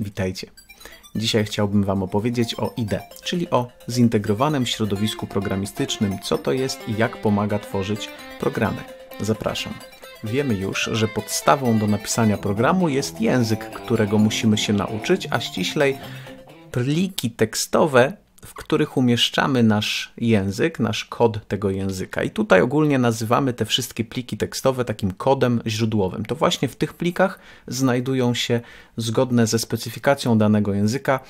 Witajcie. Dzisiaj chciałbym Wam opowiedzieć o IDE, czyli o zintegrowanym środowisku programistycznym, co to jest i jak pomaga tworzyć programy. Zapraszam. Wiemy już, że podstawą do napisania programu jest język, którego musimy się nauczyć, a ściślej pliki tekstowe, w których umieszczamy nasz język, nasz kod tego języka. I tutaj ogólnie nazywamy te wszystkie pliki tekstowe takim kodem źródłowym. To właśnie w tych plikach znajdują się zgodne ze specyfikacją danego języka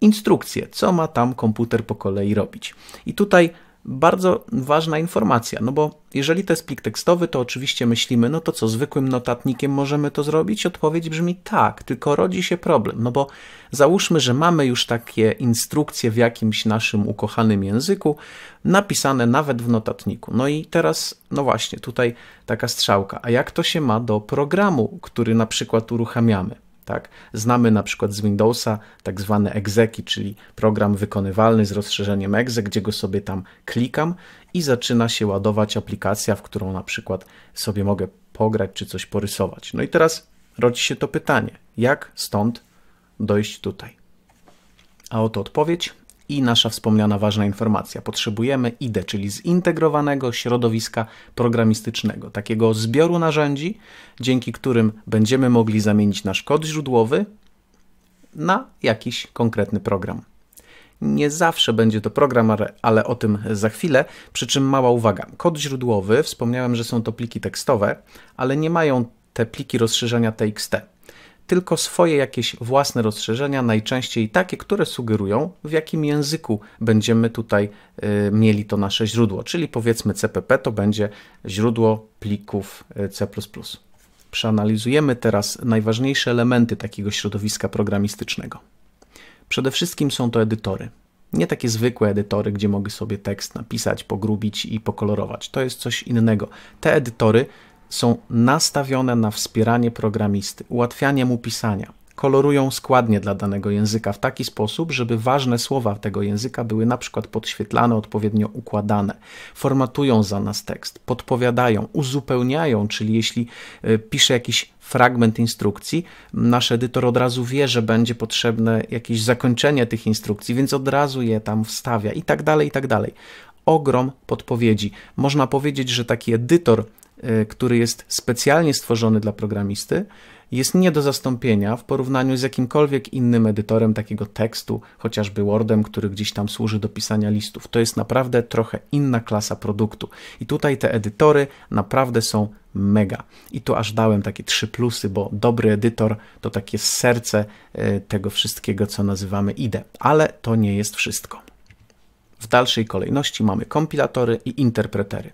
instrukcje, co ma tam komputer po kolei robić. I tutaj bardzo ważna informacja, no bo jeżeli to jest plik tekstowy, to oczywiście myślimy, no to co, zwykłym notatnikiem możemy to zrobić? Odpowiedź brzmi tak, tylko rodzi się problem, no bo załóżmy, że mamy już takie instrukcje w jakimś naszym ukochanym języku, napisane nawet w notatniku. No i teraz, no właśnie, tutaj taka strzałka, a jak to się ma do programu, który na przykład uruchamiamy? Tak? Znamy na przykład z Windowsa tak zwany egzeki, czyli program wykonywalny z rozszerzeniem exe, gdzie go sobie tam klikam i zaczyna się ładować aplikacja, w którą na przykład sobie mogę pograć czy coś porysować. No i teraz rodzi się to pytanie, jak stąd dojść tutaj? A oto odpowiedź. I nasza wspomniana ważna informacja. Potrzebujemy IDE, czyli zintegrowanego środowiska programistycznego, takiego zbioru narzędzi, dzięki którym będziemy mogli zamienić nasz kod źródłowy na jakiś konkretny program. Nie zawsze będzie to program, ale o tym za chwilę. Przy czym mała uwaga. Kod źródłowy, wspomniałem, że są to pliki tekstowe, ale nie mają te pliki rozszerzenia TXT tylko swoje jakieś własne rozszerzenia, najczęściej takie, które sugerują, w jakim języku będziemy tutaj y, mieli to nasze źródło. Czyli powiedzmy CPP to będzie źródło plików y, C. Przeanalizujemy teraz najważniejsze elementy takiego środowiska programistycznego. Przede wszystkim są to edytory. Nie takie zwykłe edytory, gdzie mogę sobie tekst napisać, pogrubić i pokolorować. To jest coś innego. Te edytory są nastawione na wspieranie programisty, ułatwianie mu pisania. Kolorują składnie dla danego języka w taki sposób, żeby ważne słowa tego języka były na przykład podświetlane, odpowiednio układane. Formatują za nas tekst, podpowiadają, uzupełniają, czyli jeśli e, pisze jakiś fragment instrukcji, nasz edytor od razu wie, że będzie potrzebne jakieś zakończenie tych instrukcji, więc od razu je tam wstawia i tak dalej, i tak dalej. Ogrom podpowiedzi. Można powiedzieć, że taki edytor Y, który jest specjalnie stworzony dla programisty, jest nie do zastąpienia w porównaniu z jakimkolwiek innym edytorem takiego tekstu, chociażby Wordem, który gdzieś tam służy do pisania listów. To jest naprawdę trochę inna klasa produktu. I tutaj te edytory naprawdę są mega. I tu aż dałem takie trzy plusy, bo dobry edytor to takie serce y, tego wszystkiego, co nazywamy IDE. Ale to nie jest wszystko. W dalszej kolejności mamy kompilatory i interpretery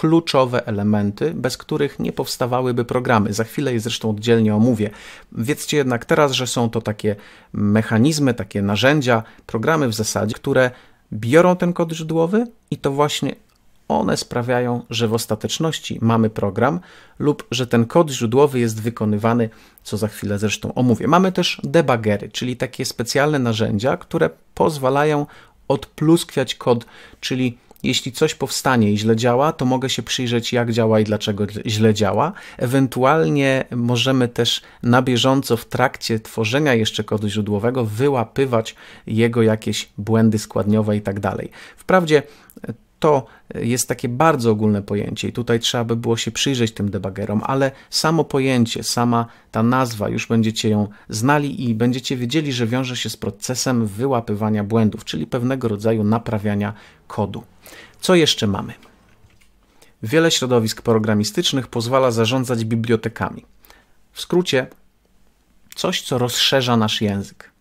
kluczowe elementy, bez których nie powstawałyby programy. Za chwilę je zresztą oddzielnie omówię. Wiedzcie jednak teraz, że są to takie mechanizmy, takie narzędzia, programy w zasadzie, które biorą ten kod źródłowy i to właśnie one sprawiają, że w ostateczności mamy program lub że ten kod źródłowy jest wykonywany, co za chwilę zresztą omówię. Mamy też debugery, czyli takie specjalne narzędzia, które pozwalają odpluskwiać kod, czyli jeśli coś powstanie i źle działa, to mogę się przyjrzeć, jak działa i dlaczego źle działa. Ewentualnie możemy też na bieżąco w trakcie tworzenia jeszcze kodu źródłowego wyłapywać jego jakieś błędy składniowe i tak dalej. Wprawdzie e, to jest takie bardzo ogólne pojęcie i tutaj trzeba by było się przyjrzeć tym debagerom, ale samo pojęcie, sama ta nazwa, już będziecie ją znali i będziecie wiedzieli, że wiąże się z procesem wyłapywania błędów, czyli pewnego rodzaju naprawiania kodu. Co jeszcze mamy? Wiele środowisk programistycznych pozwala zarządzać bibliotekami. W skrócie, coś, co rozszerza nasz język.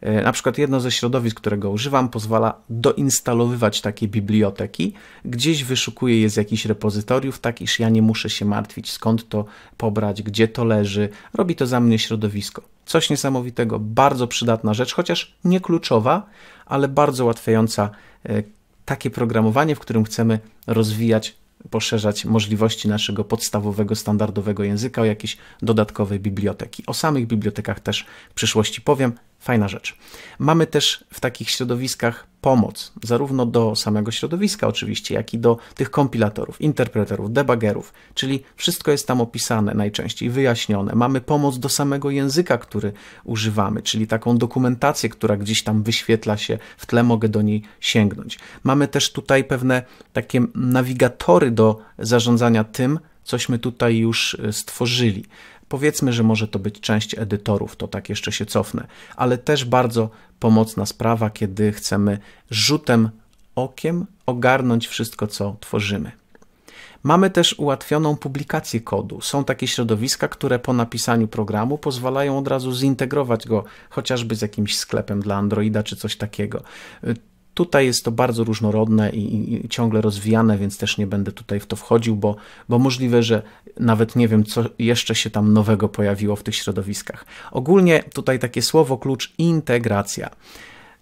E, na przykład jedno ze środowisk, którego używam, pozwala doinstalowywać takie biblioteki. Gdzieś wyszukuję je z jakichś repozytoriów, tak iż ja nie muszę się martwić, skąd to pobrać, gdzie to leży. Robi to za mnie środowisko. Coś niesamowitego, bardzo przydatna rzecz, chociaż nie kluczowa, ale bardzo ułatwiająca e, takie programowanie, w którym chcemy rozwijać, poszerzać możliwości naszego podstawowego, standardowego języka o jakieś dodatkowe biblioteki. O samych bibliotekach też w przyszłości powiem. Fajna rzecz. Mamy też w takich środowiskach pomoc, zarówno do samego środowiska, oczywiście, jak i do tych kompilatorów, interpreterów, debugerów, czyli wszystko jest tam opisane najczęściej, wyjaśnione. Mamy pomoc do samego języka, który używamy, czyli taką dokumentację, która gdzieś tam wyświetla się, w tle mogę do niej sięgnąć. Mamy też tutaj pewne takie nawigatory do zarządzania tym, cośmy tutaj już e, stworzyli. Powiedzmy, że może to być część edytorów, to tak jeszcze się cofnę, ale też bardzo pomocna sprawa, kiedy chcemy rzutem okiem ogarnąć wszystko, co tworzymy. Mamy też ułatwioną publikację kodu. Są takie środowiska, które po napisaniu programu pozwalają od razu zintegrować go chociażby z jakimś sklepem dla Androida czy coś takiego. Tutaj jest to bardzo różnorodne i, i, ciągle rozwijane, więc też nie będę tutaj w to wchodził, bo, bo możliwe, że nawet nie wiem, co jeszcze się tam nowego pojawiło w tych środowiskach. Ogólnie tutaj takie słowo klucz integracja.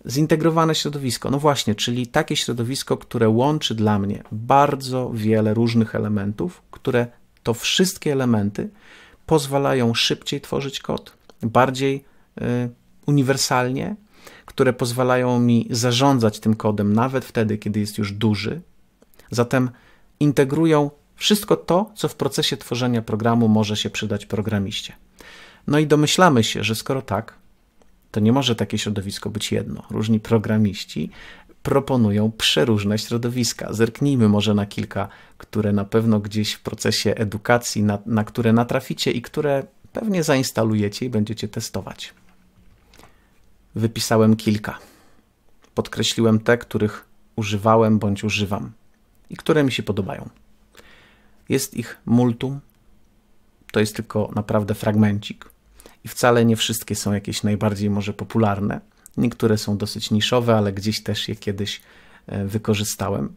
Zintegrowane środowisko, no właśnie, czyli takie środowisko, które łączy dla mnie bardzo wiele różnych elementów, które to wszystkie elementy pozwalają szybciej tworzyć kod, bardziej y, uniwersalnie, które pozwalają mi zarządzać tym kodem nawet wtedy, kiedy jest już duży. Zatem integrują wszystko to, co w procesie tworzenia programu może się przydać programiście. No i domyślamy się, że skoro tak, to nie może takie środowisko być jedno. Różni programiści proponują przeróżne środowiska. Zerknijmy może na kilka, które na pewno gdzieś w procesie edukacji, na, na które natraficie i które pewnie zainstalujecie i będziecie testować wypisałem kilka. Podkreśliłem te, których używałem bądź używam i które mi się podobają. Jest ich multum, to jest tylko naprawdę fragmencik i wcale nie wszystkie są jakieś najbardziej może popularne. Niektóre są dosyć niszowe, ale gdzieś też je kiedyś e, wykorzystałem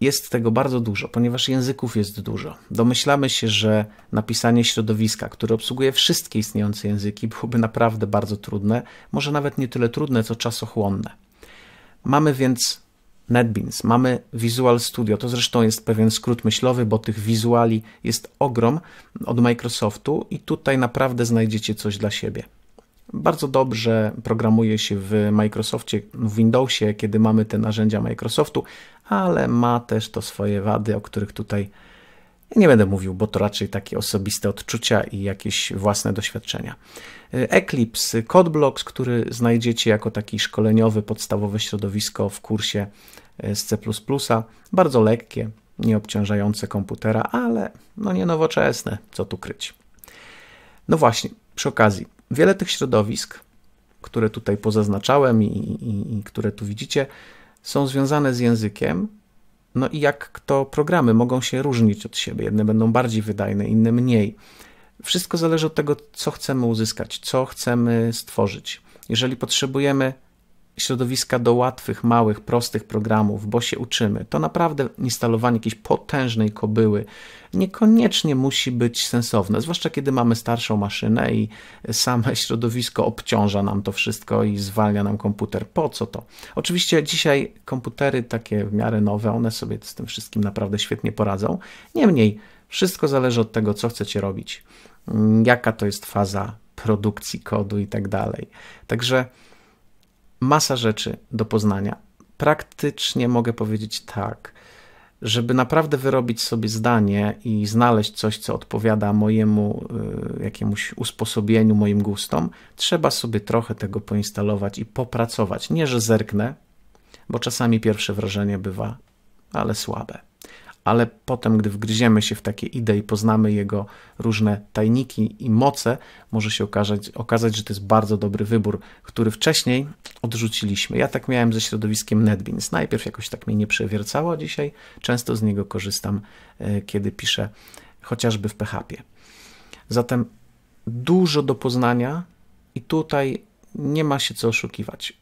jest tego bardzo dużo, ponieważ języków jest dużo. Domyślamy się, że napisanie środowiska, które obsługuje wszystkie istniejące języki, byłoby naprawdę bardzo trudne, może nawet nie tyle trudne, co czasochłonne. Mamy więc NetBeans, mamy Visual Studio, to zresztą jest pewien skrót myślowy, bo tych wizuali jest ogrom od Microsoftu i tutaj naprawdę znajdziecie coś dla siebie. Bardzo dobrze programuje się w Microsoftie, w Windowsie, kiedy mamy te narzędzia Microsoftu, ale ma też to swoje wady, o których tutaj nie będę mówił, bo to raczej takie osobiste odczucia i jakieś własne doświadczenia. E, Eclipse, CodeBlocks, który znajdziecie jako taki szkoleniowy, podstawowe środowisko w kursie e, z C++. Bardzo lekkie, nieobciążające komputera, ale no nie nowoczesne, co tu kryć. No właśnie, przy okazji, wiele tych środowisk, które tutaj pozaznaczałem i, i, i które tu widzicie, są związane z językiem, no i jak kto programy mogą się różnić od siebie. Jedne będą bardziej wydajne, inne mniej. Wszystko zależy od tego, co chcemy uzyskać, co chcemy stworzyć. Jeżeli potrzebujemy środowiska do łatwych, małych, prostych programów, bo się uczymy. To naprawdę instalowanie jakiejś potężnej kobyły niekoniecznie musi być sensowne, zwłaszcza kiedy mamy starszą maszynę i same środowisko obciąża nam to wszystko i zwalnia nam komputer. Po co to? Oczywiście dzisiaj komputery takie w miarę nowe, one sobie z tym wszystkim naprawdę świetnie poradzą. Niemniej, wszystko zależy od tego, co chcecie robić, mm, jaka to jest faza produkcji kodu i tak dalej. Także masa rzeczy do poznania. Praktycznie mogę powiedzieć tak, żeby naprawdę wyrobić sobie zdanie i znaleźć coś, co odpowiada mojemu y, jakiemuś usposobieniu, moim gustom, trzeba sobie trochę tego poinstalować i popracować. Nie, że zerknę, bo czasami pierwsze wrażenie bywa, ale słabe ale potem, gdy wgryziemy się w takie idee i poznamy jego różne tajniki i moce, może się okazać, okazać, że to jest bardzo dobry wybór, który wcześniej odrzuciliśmy. Ja tak miałem ze środowiskiem NetBeans. Najpierw jakoś tak mnie nie przewiercało dzisiaj. Często z niego korzystam, e, kiedy piszę chociażby w PHP. Zatem dużo do poznania i tutaj nie ma się co oszukiwać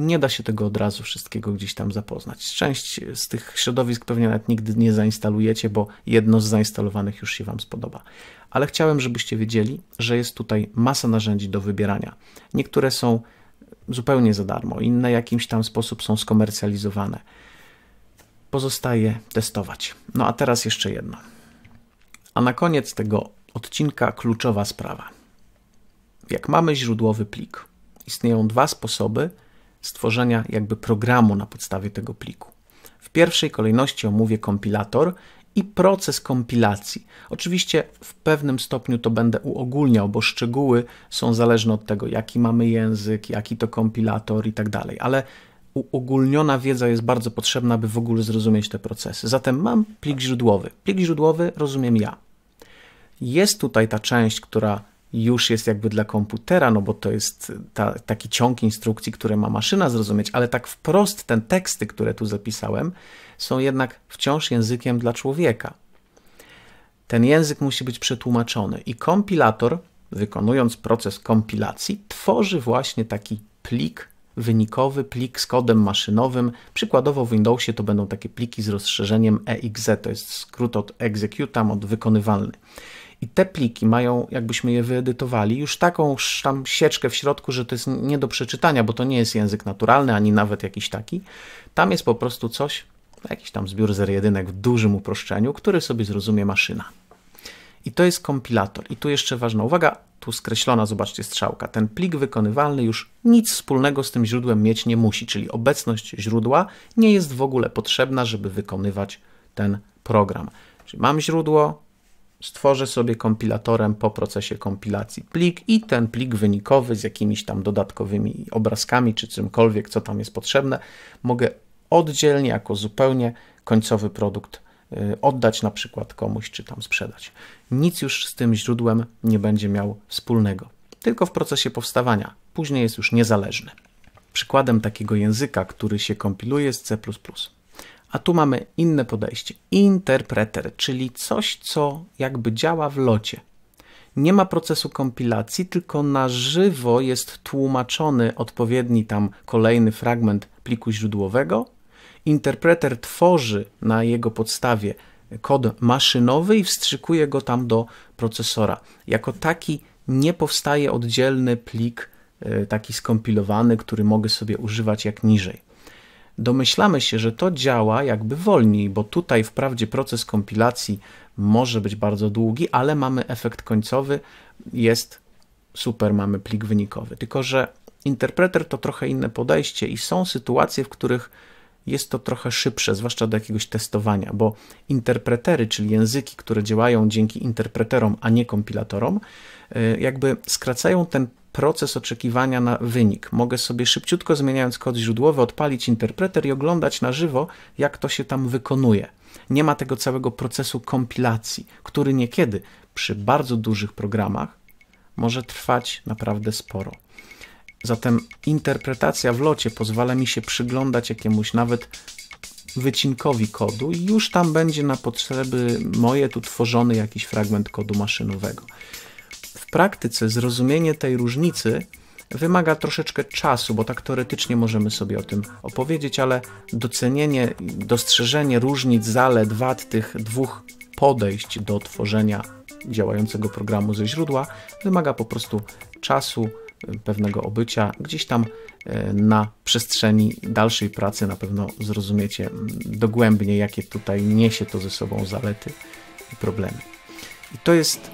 nie da się tego od razu wszystkiego gdzieś tam zapoznać. Część z tych środowisk pewnie nawet nigdy nie zainstalujecie, bo jedno z zainstalowanych już się Wam spodoba. Ale chciałem, żebyście wiedzieli, że jest tutaj masa narzędzi do wybierania. Niektóre są zupełnie za darmo, inne jakimś tam sposób są skomercjalizowane. Pozostaje testować. No a teraz jeszcze jedno. A na koniec tego odcinka kluczowa sprawa. Jak mamy źródłowy plik, istnieją dwa sposoby, stworzenia jakby programu na podstawie tego pliku. W pierwszej kolejności omówię kompilator i proces kompilacji. Oczywiście w pewnym stopniu to będę uogólniał, bo szczegóły są zależne od tego, jaki mamy język, jaki to kompilator i tak dalej, ale uogólniona wiedza jest bardzo potrzebna, by w ogóle zrozumieć te procesy. Zatem mam plik źródłowy. Plik źródłowy rozumiem ja. Jest tutaj ta część, która już jest jakby dla komputera, no bo to jest ta, taki ciąg instrukcji, które ma maszyna zrozumieć, ale tak wprost te teksty, które tu zapisałem, są jednak wciąż językiem dla człowieka. Ten język musi być przetłumaczony i kompilator, wykonując proces kompilacji, tworzy właśnie taki plik wynikowy, plik z kodem maszynowym. Przykładowo w Windowsie to będą takie pliki z rozszerzeniem EXE, to jest skrót od execute, od wykonywalny. I te pliki mają, jakbyśmy je wyedytowali, już taką tam sieczkę w środku, że to jest nie do przeczytania, bo to nie jest język naturalny, ani nawet jakiś taki. Tam jest po prostu coś, jakiś tam zbiór zer jedynek w dużym uproszczeniu, który sobie zrozumie maszyna. I to jest kompilator. I tu jeszcze ważna uwaga, tu skreślona, zobaczcie, strzałka. Ten plik wykonywalny już nic wspólnego z tym źródłem mieć nie musi, czyli obecność źródła nie jest w ogóle potrzebna, żeby wykonywać ten program. Czyli mam źródło, stworzę sobie kompilatorem po procesie kompilacji plik i ten plik wynikowy z jakimiś tam dodatkowymi obrazkami czy czymkolwiek, co tam jest potrzebne, mogę oddzielnie, jako zupełnie końcowy produkt y, oddać na przykład komuś, czy tam sprzedać. Nic już z tym źródłem nie będzie miał wspólnego, tylko w procesie powstawania. Później jest już niezależny. Przykładem takiego języka, który się kompiluje jest C++. A tu mamy inne podejście. Interpreter, czyli coś, co jakby działa w locie. Nie ma procesu kompilacji, tylko na żywo jest tłumaczony odpowiedni tam kolejny fragment pliku źródłowego. Interpreter tworzy na jego podstawie kod maszynowy i wstrzykuje go tam do procesora. Jako taki nie powstaje oddzielny plik, y, taki skompilowany, który mogę sobie używać jak niżej domyślamy się, że to działa jakby wolniej, bo tutaj wprawdzie proces kompilacji może być bardzo długi, ale mamy efekt końcowy, jest super, mamy plik wynikowy. Tylko, że interpreter to trochę inne podejście i są sytuacje, w których jest to trochę szybsze, zwłaszcza do jakiegoś testowania, bo interpretery, czyli języki, które działają dzięki interpreterom, a nie kompilatorom, e, jakby skracają ten proces oczekiwania na wynik. Mogę sobie szybciutko zmieniając kod źródłowy odpalić interpreter i oglądać na żywo, jak to się tam wykonuje. Nie ma tego całego procesu kompilacji, który niekiedy przy bardzo dużych programach może trwać naprawdę sporo. Zatem interpretacja w locie pozwala mi się przyglądać jakiemuś nawet wycinkowi kodu i już tam będzie na potrzeby moje tu tworzony jakiś fragment kodu maszynowego. W praktyce zrozumienie tej różnicy wymaga troszeczkę czasu, bo tak teoretycznie możemy sobie o tym opowiedzieć, ale docenienie, dostrzeżenie różnic, zalet, wad tych dwóch podejść do tworzenia działającego programu ze źródła wymaga po prostu czasu, pewnego obycia. Gdzieś tam e, na przestrzeni dalszej pracy na pewno zrozumiecie mm, dogłębnie, jakie tutaj niesie to ze sobą zalety i problemy. I to jest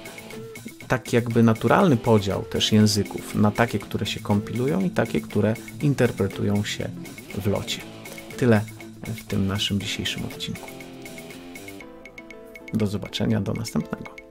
tak jakby naturalny podział też języków na takie, które się kompilują i takie, które interpretują się w locie. Tyle w tym naszym dzisiejszym odcinku. Do zobaczenia, do następnego.